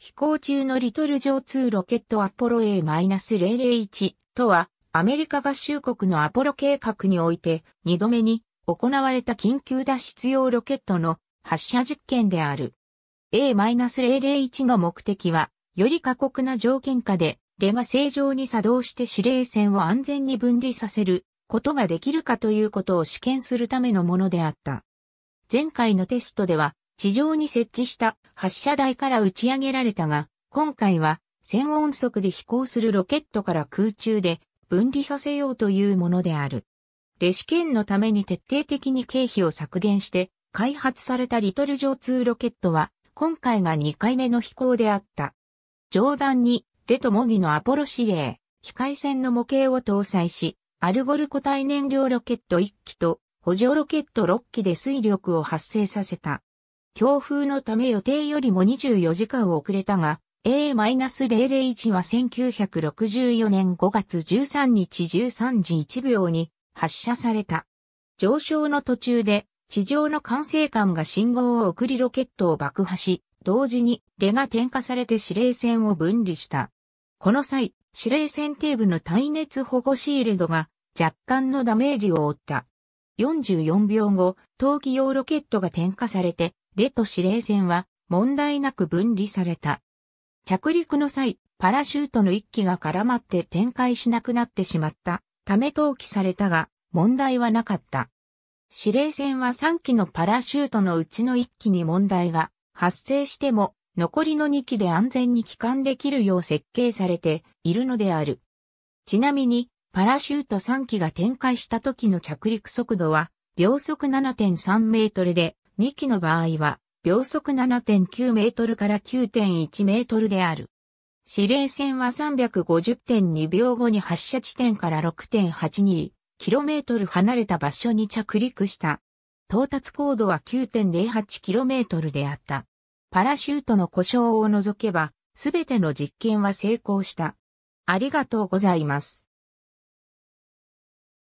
飛行中のリトル上2ロケットアポロ A-001 とは、アメリカ合衆国のアポロ計画において、2度目に行われた緊急脱出用ロケットの発射実験である。A-001 の目的は、より過酷な条件下で、レが正常に作動して指令線を安全に分離させることができるかということを試験するためのものであった。前回のテストでは、地上に設置した発射台から打ち上げられたが、今回は1000音速で飛行するロケットから空中で分離させようというものである。レシケンのために徹底的に経費を削減して開発されたリトル上通ロケットは今回が2回目の飛行であった。上段にデトモギのアポロ指令、機械船の模型を搭載し、アルゴル固体燃料ロケット1機と補助ロケット6機で水力を発生させた。強風のため予定よりも24時間遅れたが、A-001 は1964年5月13日13時1秒に発射された。上昇の途中で地上の管制官が信号を送りロケットを爆破し、同時にレが点火されて指令線を分離した。この際、指令線底部の耐熱保護シールドが若干のダメージを負った。44秒後、冬季用ロケットが点火されてレと司令船は問題なく分離された。着陸の際、パラシュートの一機が絡まって展開しなくなってしまったため投棄されたが、問題はなかった。司令船は3機のパラシュートのうちの1機に問題が発生しても、残りの2機で安全に帰還できるよう設計されているのである。ちなみに、パラシュート3機が展開した時の着陸速度は、秒速7.3メートルで、2機の場合は、秒速7.9メートルから9.1メートルである。指令船は350.2秒後に発射地点から6.82キロメートル離れた場所に着陸した。到達高度は9 0 8トルであった。パラシュートの故障を除けば、すべての実験は成功した。ありがとうございます。